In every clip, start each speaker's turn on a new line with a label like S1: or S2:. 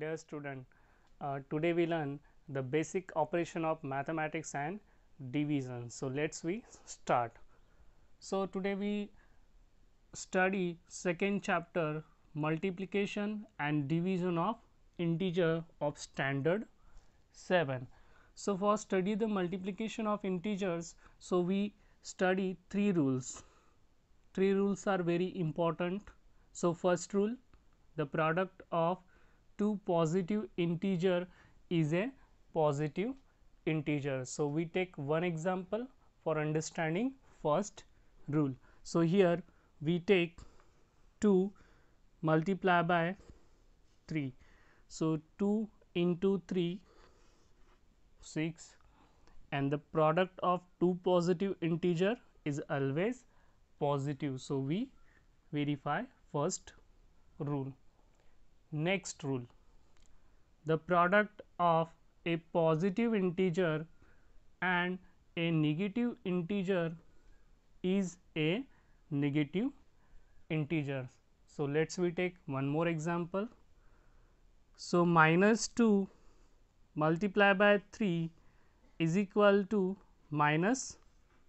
S1: dear student uh, today we learn the basic operation of mathematics and division so let's we start so today we study second chapter multiplication and division of integer of standard 7 so for study the multiplication of integers so we study three rules three rules are very important so first rule the product of 2 positive integer is a positive integer. So, we take one example for understanding first rule. So, here we take 2 multiply by 3. So, 2 into 3 6 and the product of two positive integer is always positive. So, we verify first rule. Next rule the product of a positive integer and a negative integer is a negative integer. So, let us we take one more example. So, minus 2 multiply by 3 is equal to minus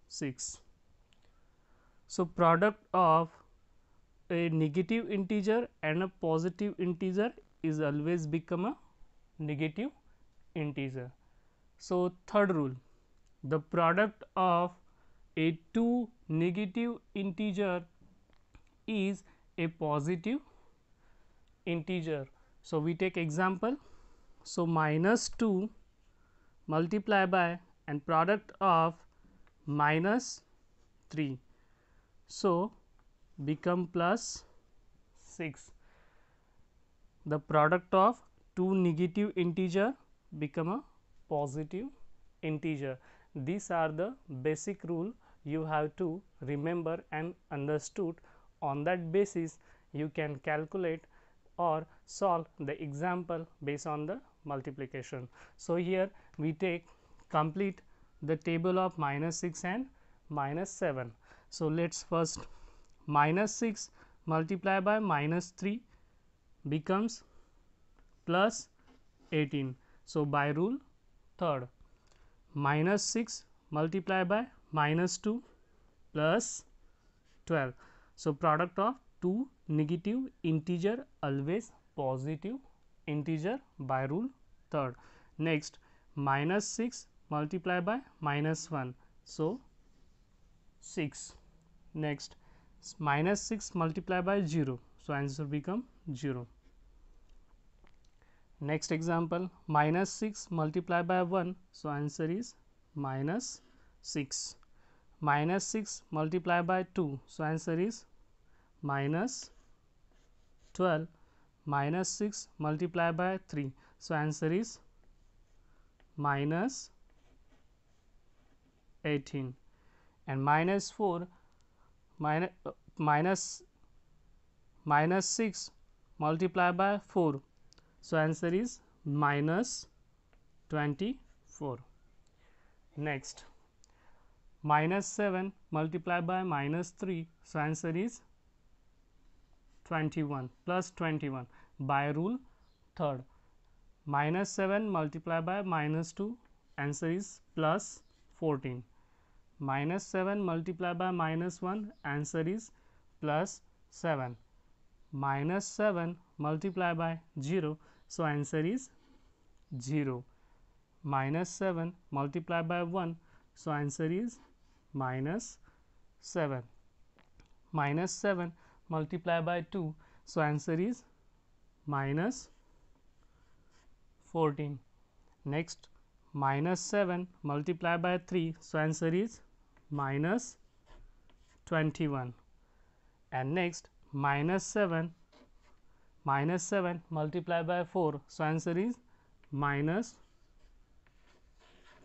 S1: 6. So, product of a negative integer and a positive integer is always become a negative integer. So, third rule the product of a two negative integer is a positive integer. So, we take example. So, minus 2 multiply by and product of minus 3. So, become plus 6. The product of two negative integer become a positive integer. These are the basic rule you have to remember and understood on that basis you can calculate or solve the example based on the multiplication. So, here we take complete the table of minus 6 and minus 7. So, let us first minus 6 multiplied by minus 3 becomes plus 18. So, by rule third minus 6 multiplied by minus 2 plus 12. So, product of two negative integer always positive integer by rule third. Next minus 6 multiplied by minus 1. So, 6. Next minus 6 multiplied by 0. So, answer become 0. Next example minus 6 multiplied by 1. So, answer is minus 6 minus 6 multiplied by 2. So, answer is minus 12 minus 6 multiplied by 3. So, answer is minus 18 and minus 4 6 multiplied by 4. So, answer is minus 24. Next, minus 7 multiplied by minus 3. So, answer is 21 plus 21 by rule third minus 7 multiplied by minus 2 answer is plus 14 minus 7 multiplied by minus 1 answer is plus 7 minus 7 multiplied by 0 so answer is 0 minus 7 multiplied by 1 so answer is minus 7 minus 7 multiplied by 2 so answer is minus 14 next minus 7 multiplied by 3 so answer is minus 21 and next minus 7 minus 7 multiplied by 4. So, answer is minus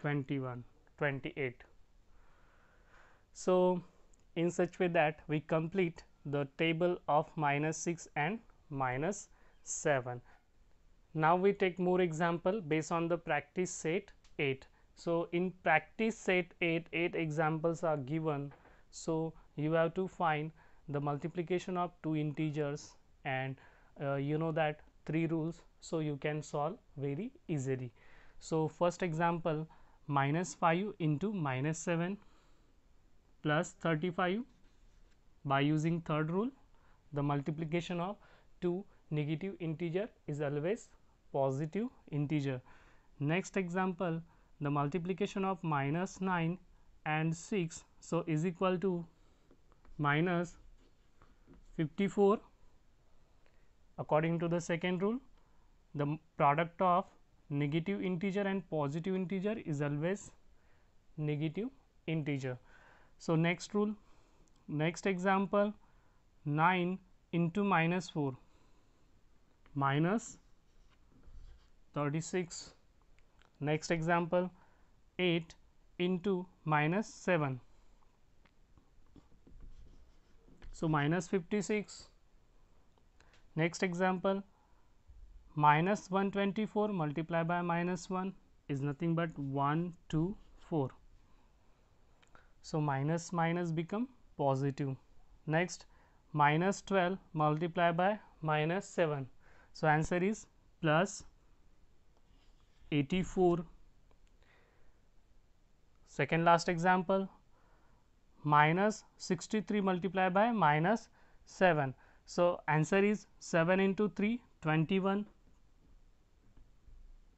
S1: 21 28. So, in such way that we complete the table of minus 6 and minus 7. Now, we take more example based on the practice set 8. So, in practice set 8, 8 examples are given. So, you have to find the multiplication of two integers and uh, you know that three rules. So, you can solve very easily. So, first example minus 5 into minus 7 plus 35 by using third rule the multiplication of two negative integer is always positive integer. Next example the multiplication of minus 9 and 6. So, is equal to minus 54 according to the second rule the product of negative integer and positive integer is always negative integer. So, next rule next example 9 into minus 4 minus 36 Next example 8 into minus 7. So, minus 56. Next example minus 124 multiplied by minus 1 is nothing but 1 2 4. So, minus minus become positive. Next minus 12 multiplied by minus 7. So, answer is plus 84. Second last example minus 63 multiplied by minus 7. So, answer is 7 into 3 21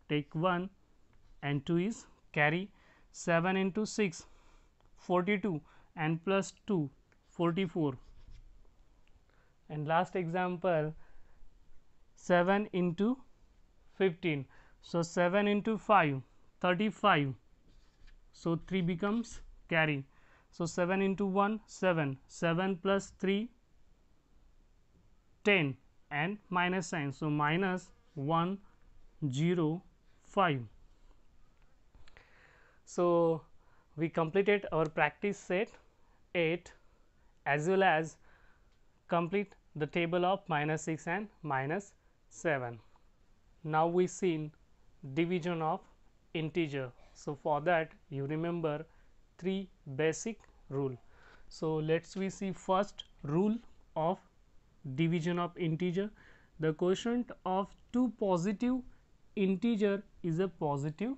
S1: take 1 and 2 is carry 7 into 6 42 and plus 2 44 and last example 7 into 15 so, 7 into 5 35. So, 3 becomes carry. So, 7 into 1 7 7 plus 3 10 and minus sign. So, minus 1 0 5. So, we completed our practice set 8 as well as complete the table of minus 6 and minus 7. Now, we seen division of integer. So, for that you remember three basic rule. So, let us we see first rule of division of integer. The quotient of two positive integer is a positive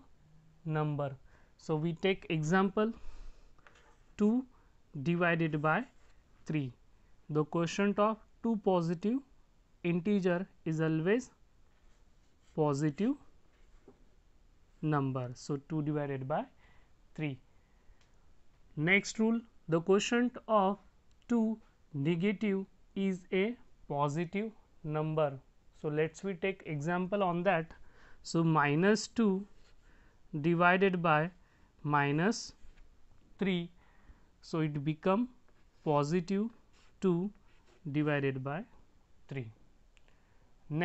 S1: number. So, we take example 2 divided by 3. The quotient of two positive integer is always positive number. So, 2 divided by 3. Next rule the quotient of 2 negative is a positive number. So, let us we take example on that. So, minus 2 divided by minus 3. So, it become positive 2 divided by 3.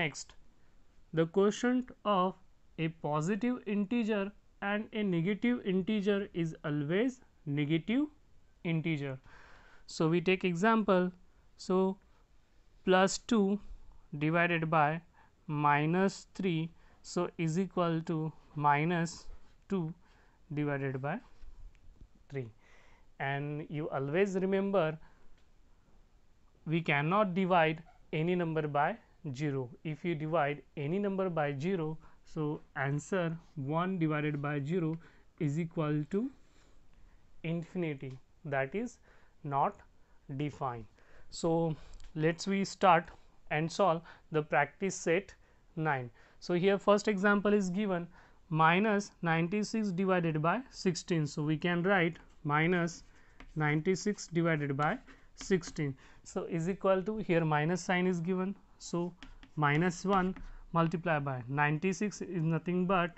S1: Next, the quotient of a positive integer and a negative integer is always negative integer. So, we take example. So, plus 2 divided by minus 3. So, is equal to minus 2 divided by 3 and you always remember we cannot divide any number by 0. If you divide any number by 0, so answer 1 divided by 0 is equal to infinity that is not defined so let's we start and solve the practice set 9 so here first example is given minus 96 divided by 16 so we can write minus 96 divided by 16 so is equal to here minus sign is given so minus 1 multiply by 96 is nothing but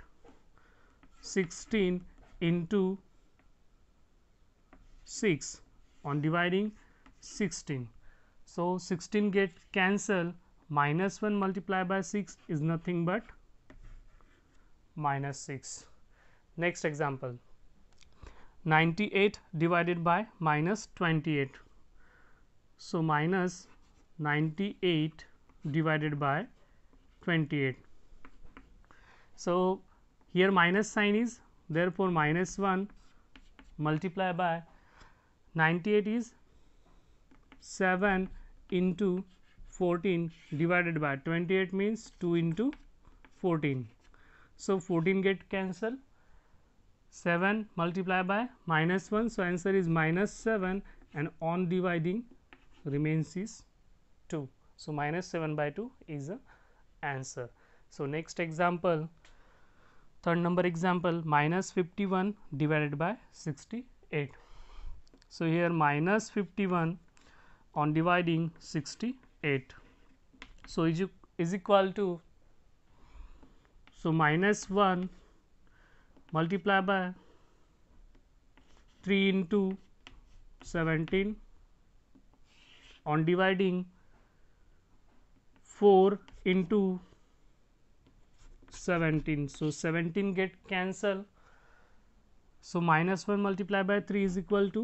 S1: 16 into 6 on dividing 16. So, 16 get cancel minus 1 multiply by 6 is nothing but minus 6. Next example 98 divided by minus 28. So, minus 98 divided by 28. So, here minus sign is therefore, minus 1 multiply by 98 is 7 into 14 divided by 28 means 2 into 14. So, 14 get cancelled 7 multiply by minus 1. So, answer is minus 7 and on dividing remains is 2. So, minus 7 by 2 is a answer. So, next example third number example minus 51 divided by 68. So, here minus 51 on dividing 68. So, is, you, is equal to so minus 1 multiply by 3 into 17 on dividing 4 into 17. So, 17 get cancel. So, minus 1 multiplied by 3 is equal to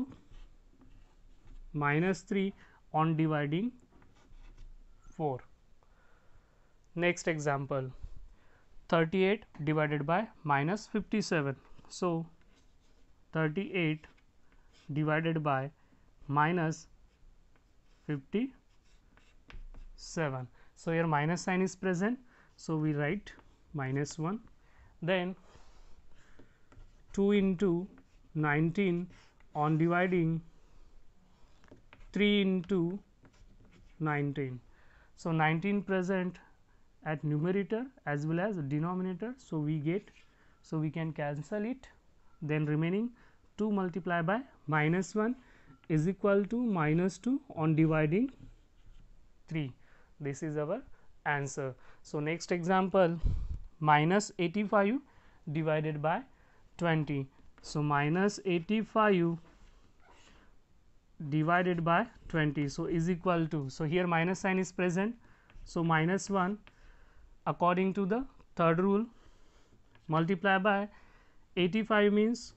S1: minus 3 on dividing 4. Next example 38 divided by minus 57. So, 38 divided by minus 57. So, here minus sign is present. So, we write minus 1 then 2 into 19 on dividing 3 into 19. So, 19 present at numerator as well as denominator. So, we get so we can cancel it then remaining 2 multiplied by minus 1 is equal to minus 2 on dividing 3 this is our answer. So, next example minus 85 divided by 20. So, minus 85 divided by 20. So, is equal to. So, here minus sign is present. So, minus 1 according to the third rule multiply by 85 means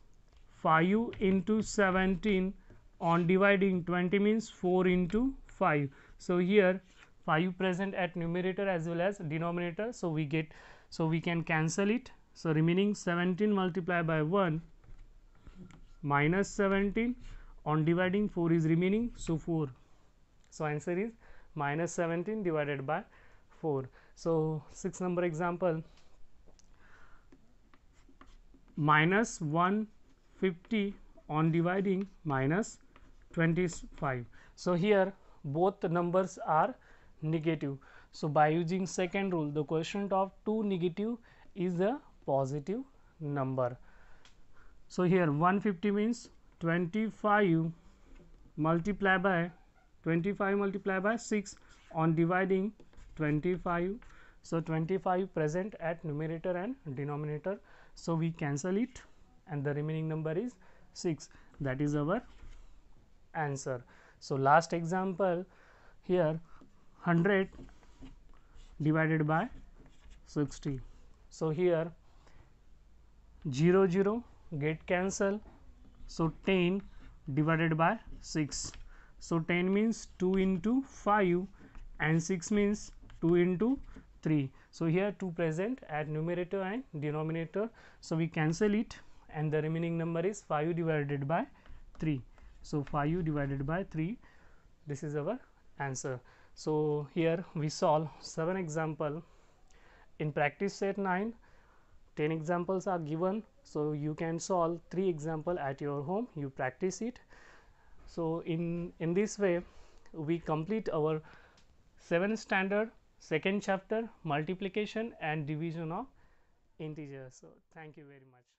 S1: 5 into 17 on dividing 20 means 4 into 5. So, here 5 present at numerator as well as denominator. So, we get so we can cancel it. So, remaining 17 multiplied by 1 minus 17 on dividing 4 is remaining. So, 4. So, answer is minus 17 divided by 4. So, 6 number example minus 150 on dividing minus 25. So, here both numbers are negative. So, by using second rule the quotient of 2 negative is a positive number. So, here 150 means 25 multiply by 25 multiply by 6 on dividing 25. So, 25 present at numerator and denominator. So, we cancel it and the remaining number is 6 that is our answer. So, last example here 100 divided by 60. So, here 0 0 get cancel. So, 10 divided by 6. So, 10 means 2 into 5 and 6 means 2 into 3. So, here 2 present at numerator and denominator. So, we cancel it and the remaining number is 5 divided by 3. So, 5 divided by 3 this is our answer. So, here we solve 7 example in practice set 9 10 examples are given. So, you can solve 3 example at your home you practice it. So, in in this way we complete our 7 standard second chapter multiplication and division of integers. So, thank you very much.